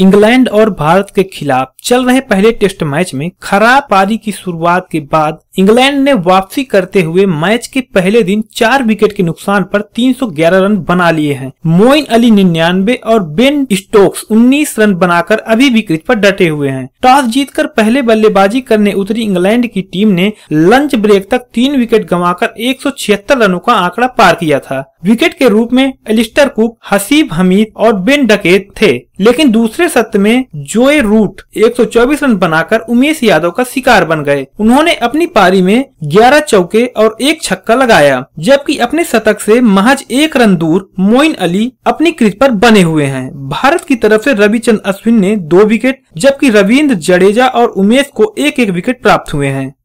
England और भारत के खिलाफ चल रहे पहले टेस्ट मैच में खराब पारी की शुरुआत के बाद इंग्लैंड ने वापसी करते हुए मैच के पहले दिन चार विकेट के नुकसान पर 311 रन बना लिए हैं मोइन अली निन्यानवे और बेन स्टोक्स 19 रन बनाकर अभी भी क्रिच पर डटे हुए हैं टॉस जीतकर पहले बल्लेबाजी करने उतरी इंग्लैंड की टीम ने लंच ब्रेक तक तीन विकेट गंवाकर 176 रनों का आंकड़ा पार किया था विकेट के रूप में एलिस्टर कुक हसीब हमीद और बेन डकेत थे लेकिन दूसरे सत्र में जोए रूट 124 रन बनाकर उमेश यादव का शिकार बन गए उन्होंने अपनी पारी में 11 चौके और एक छक्का लगाया जबकि अपने शतक से महज एक रन दूर मोइन अली अपनी क्रीज पर बने हुए हैं भारत की तरफ से रविचंद अश्विन ने दो विकेट जबकि रविन्द्र जडेजा और उमेश को एक एक विकेट प्राप्त हुए हैं